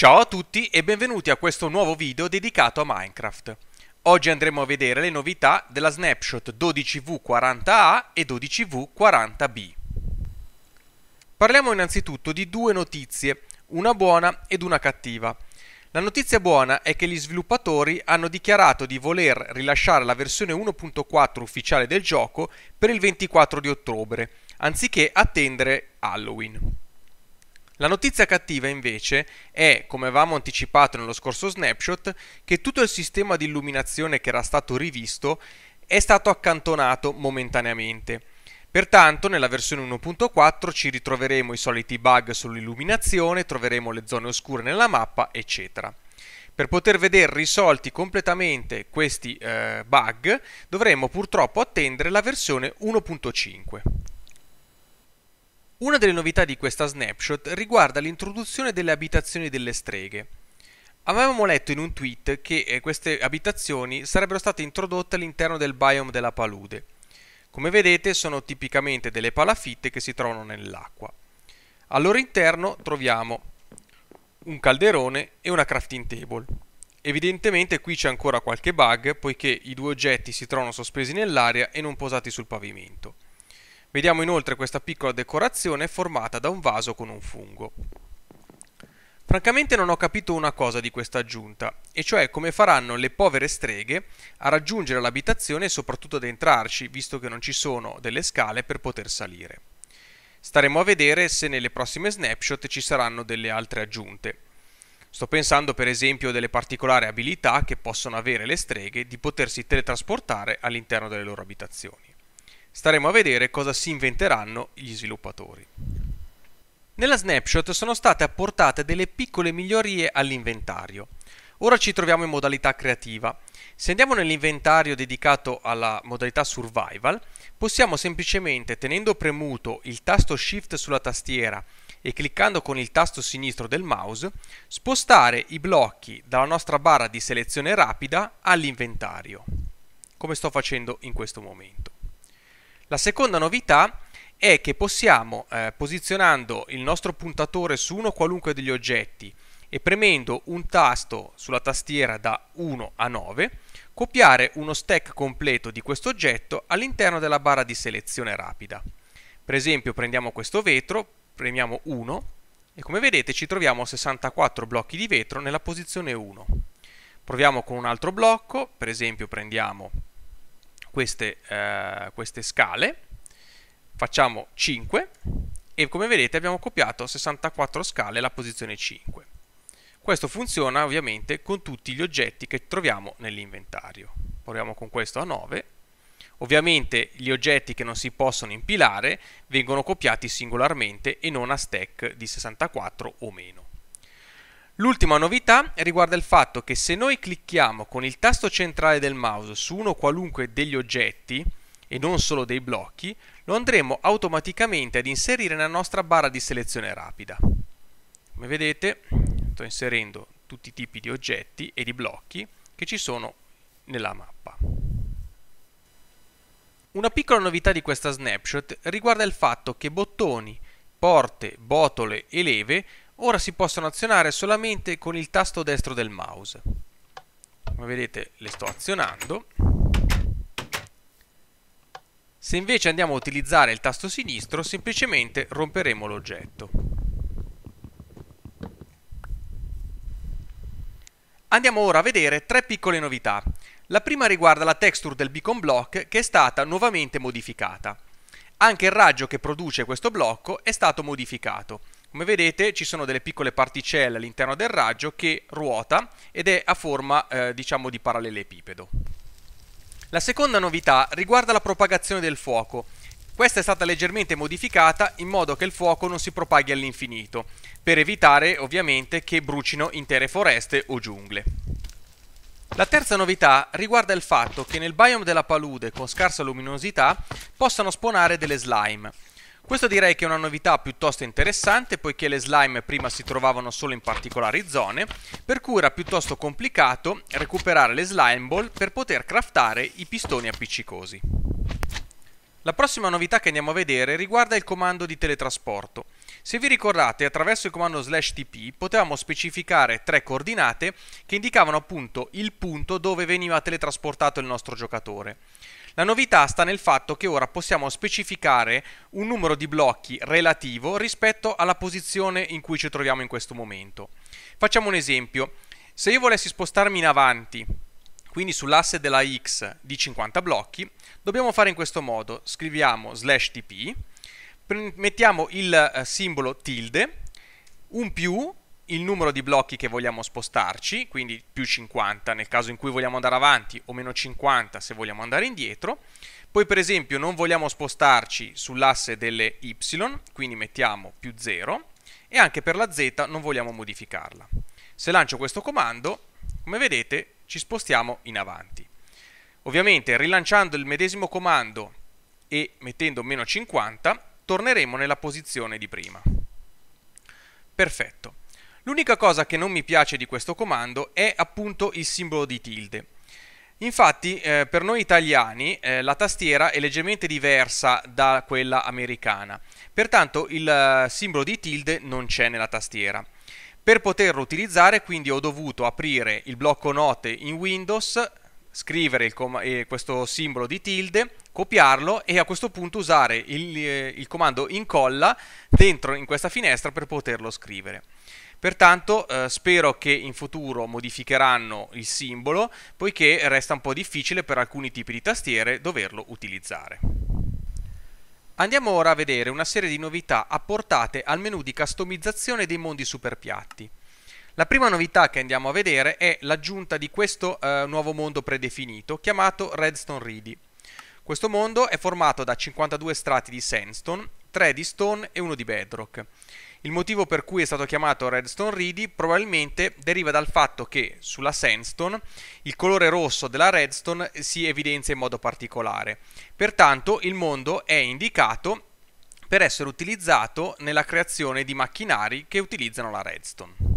Ciao a tutti e benvenuti a questo nuovo video dedicato a Minecraft. Oggi andremo a vedere le novità della snapshot 12V40A e 12V40B. Parliamo innanzitutto di due notizie, una buona ed una cattiva. La notizia buona è che gli sviluppatori hanno dichiarato di voler rilasciare la versione 1.4 ufficiale del gioco per il 24 di ottobre, anziché attendere Halloween. La notizia cattiva invece è, come avevamo anticipato nello scorso snapshot, che tutto il sistema di illuminazione che era stato rivisto è stato accantonato momentaneamente. Pertanto nella versione 1.4 ci ritroveremo i soliti bug sull'illuminazione, troveremo le zone oscure nella mappa, eccetera. Per poter vedere risolti completamente questi eh, bug dovremo purtroppo attendere la versione 1.5. Una delle novità di questa snapshot riguarda l'introduzione delle abitazioni delle streghe. Avevamo letto in un tweet che eh, queste abitazioni sarebbero state introdotte all'interno del biome della palude. Come vedete sono tipicamente delle palafitte che si trovano nell'acqua. Al loro interno troviamo un calderone e una crafting table. Evidentemente qui c'è ancora qualche bug poiché i due oggetti si trovano sospesi nell'aria e non posati sul pavimento. Vediamo inoltre questa piccola decorazione formata da un vaso con un fungo. Francamente non ho capito una cosa di questa aggiunta, e cioè come faranno le povere streghe a raggiungere l'abitazione e soprattutto ad entrarci, visto che non ci sono delle scale per poter salire. Staremo a vedere se nelle prossime snapshot ci saranno delle altre aggiunte. Sto pensando per esempio delle particolari abilità che possono avere le streghe di potersi teletrasportare all'interno delle loro abitazioni. Staremo a vedere cosa si inventeranno gli sviluppatori. Nella snapshot sono state apportate delle piccole migliorie all'inventario. Ora ci troviamo in modalità creativa. Se andiamo nell'inventario dedicato alla modalità survival, possiamo semplicemente tenendo premuto il tasto shift sulla tastiera e cliccando con il tasto sinistro del mouse, spostare i blocchi dalla nostra barra di selezione rapida all'inventario, come sto facendo in questo momento. La seconda novità è che possiamo, eh, posizionando il nostro puntatore su uno qualunque degli oggetti e premendo un tasto sulla tastiera da 1 a 9, copiare uno stack completo di questo oggetto all'interno della barra di selezione rapida. Per esempio prendiamo questo vetro, premiamo 1 e come vedete ci troviamo 64 blocchi di vetro nella posizione 1. Proviamo con un altro blocco, per esempio prendiamo queste, eh, queste scale, facciamo 5 e come vedete abbiamo copiato 64 scale alla posizione 5. Questo funziona ovviamente con tutti gli oggetti che troviamo nell'inventario. Proviamo con questo a 9. Ovviamente gli oggetti che non si possono impilare vengono copiati singolarmente e non a stack di 64 o meno. L'ultima novità riguarda il fatto che se noi clicchiamo con il tasto centrale del mouse su uno qualunque degli oggetti e non solo dei blocchi, lo andremo automaticamente ad inserire nella nostra barra di selezione rapida. Come vedete sto inserendo tutti i tipi di oggetti e di blocchi che ci sono nella mappa. Una piccola novità di questa snapshot riguarda il fatto che bottoni, porte, botole e leve Ora si possono azionare solamente con il tasto destro del mouse. Come vedete le sto azionando. Se invece andiamo a utilizzare il tasto sinistro, semplicemente romperemo l'oggetto. Andiamo ora a vedere tre piccole novità. La prima riguarda la texture del beacon block che è stata nuovamente modificata. Anche il raggio che produce questo blocco è stato modificato come vedete ci sono delle piccole particelle all'interno del raggio che ruota ed è a forma eh, diciamo di parallelepipedo. La seconda novità riguarda la propagazione del fuoco. Questa è stata leggermente modificata in modo che il fuoco non si propaghi all'infinito, per evitare ovviamente che brucino intere foreste o giungle. La terza novità riguarda il fatto che nel biome della palude con scarsa luminosità possano spawnare delle slime. Questo direi che è una novità piuttosto interessante poiché le slime prima si trovavano solo in particolari zone, per cui era piuttosto complicato recuperare le slime ball per poter craftare i pistoni appiccicosi. La prossima novità che andiamo a vedere riguarda il comando di teletrasporto. Se vi ricordate, attraverso il comando slash tp potevamo specificare tre coordinate che indicavano appunto il punto dove veniva teletrasportato il nostro giocatore. La novità sta nel fatto che ora possiamo specificare un numero di blocchi relativo rispetto alla posizione in cui ci troviamo in questo momento. Facciamo un esempio. Se io volessi spostarmi in avanti, quindi sull'asse della X di 50 blocchi, dobbiamo fare in questo modo. Scriviamo slash tp, mettiamo il eh, simbolo tilde, un più il numero di blocchi che vogliamo spostarci, quindi più 50 nel caso in cui vogliamo andare avanti o meno 50 se vogliamo andare indietro. Poi per esempio non vogliamo spostarci sull'asse delle y, quindi mettiamo più 0 e anche per la z non vogliamo modificarla. Se lancio questo comando, come vedete ci spostiamo in avanti. Ovviamente rilanciando il medesimo comando e mettendo meno 50 torneremo nella posizione di prima. Perfetto. L'unica cosa che non mi piace di questo comando è appunto il simbolo di tilde. Infatti eh, per noi italiani eh, la tastiera è leggermente diversa da quella americana, pertanto il eh, simbolo di tilde non c'è nella tastiera. Per poterlo utilizzare quindi ho dovuto aprire il blocco note in Windows, scrivere eh, questo simbolo di tilde, copiarlo e a questo punto usare il, eh, il comando incolla dentro in questa finestra per poterlo scrivere. Pertanto eh, spero che in futuro modificheranno il simbolo, poiché resta un po' difficile per alcuni tipi di tastiere doverlo utilizzare. Andiamo ora a vedere una serie di novità apportate al menu di customizzazione dei mondi superpiatti. La prima novità che andiamo a vedere è l'aggiunta di questo eh, nuovo mondo predefinito chiamato Redstone Reedy. Questo mondo è formato da 52 strati di sandstone, 3 di stone e 1 di bedrock. Il motivo per cui è stato chiamato Redstone Reedy probabilmente deriva dal fatto che sulla sandstone il colore rosso della redstone si evidenzia in modo particolare. Pertanto il mondo è indicato per essere utilizzato nella creazione di macchinari che utilizzano la redstone.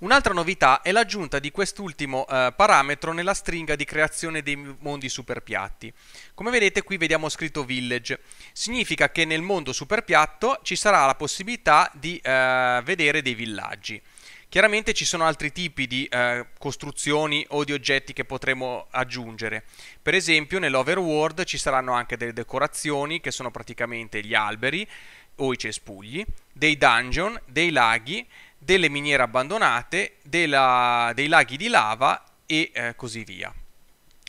Un'altra novità è l'aggiunta di quest'ultimo eh, parametro nella stringa di creazione dei mondi superpiatti. Come vedete qui vediamo scritto village, significa che nel mondo superpiatto ci sarà la possibilità di eh, vedere dei villaggi. Chiaramente ci sono altri tipi di eh, costruzioni o di oggetti che potremo aggiungere. Per esempio nell'overworld ci saranno anche delle decorazioni che sono praticamente gli alberi o i cespugli, dei dungeon, dei laghi, delle miniere abbandonate, della, dei laghi di lava e eh, così via.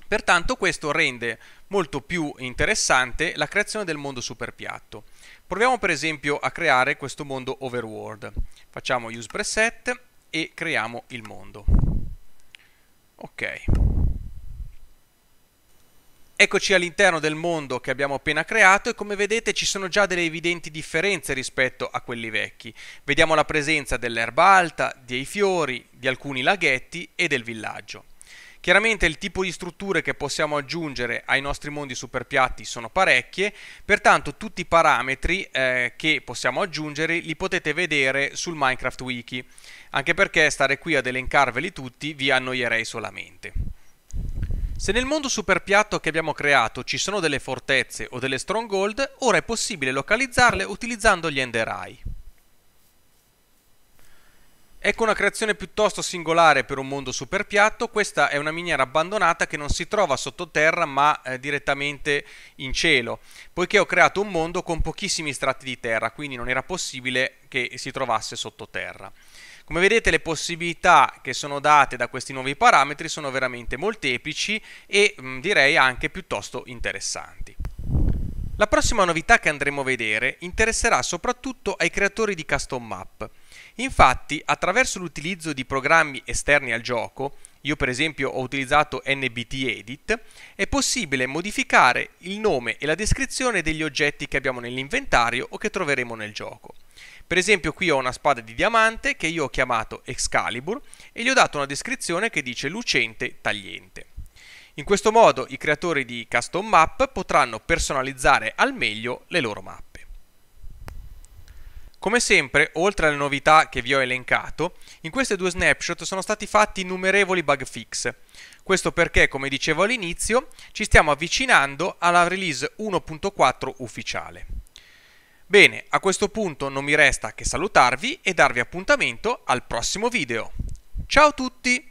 Pertanto questo rende molto più interessante la creazione del mondo super piatto. Proviamo per esempio a creare questo mondo overworld. Facciamo use preset e creiamo il mondo. Ok. Eccoci all'interno del mondo che abbiamo appena creato e come vedete ci sono già delle evidenti differenze rispetto a quelli vecchi. Vediamo la presenza dell'erba alta, dei fiori, di alcuni laghetti e del villaggio. Chiaramente il tipo di strutture che possiamo aggiungere ai nostri mondi superpiatti sono parecchie, pertanto tutti i parametri eh, che possiamo aggiungere li potete vedere sul Minecraft Wiki, anche perché stare qui ad elencarveli tutti vi annoierei solamente. Se nel mondo super piatto che abbiamo creato ci sono delle fortezze o delle stronghold, ora è possibile localizzarle utilizzando gli Ender Eye. Ecco una creazione piuttosto singolare per un mondo super piatto, questa è una miniera abbandonata che non si trova sottoterra ma eh, direttamente in cielo, poiché ho creato un mondo con pochissimi strati di terra, quindi non era possibile che si trovasse sottoterra. Come vedete le possibilità che sono date da questi nuovi parametri sono veramente molteplici e mh, direi anche piuttosto interessanti. La prossima novità che andremo a vedere interesserà soprattutto ai creatori di custom map. Infatti, attraverso l'utilizzo di programmi esterni al gioco, io per esempio ho utilizzato NBT Edit, è possibile modificare il nome e la descrizione degli oggetti che abbiamo nell'inventario o che troveremo nel gioco. Per esempio qui ho una spada di diamante che io ho chiamato Excalibur e gli ho dato una descrizione che dice lucente tagliente. In questo modo i creatori di custom map potranno personalizzare al meglio le loro mappe. Come sempre, oltre alle novità che vi ho elencato, in queste due snapshot sono stati fatti innumerevoli bug fix. Questo perché, come dicevo all'inizio, ci stiamo avvicinando alla release 1.4 ufficiale. Bene, a questo punto non mi resta che salutarvi e darvi appuntamento al prossimo video. Ciao a tutti!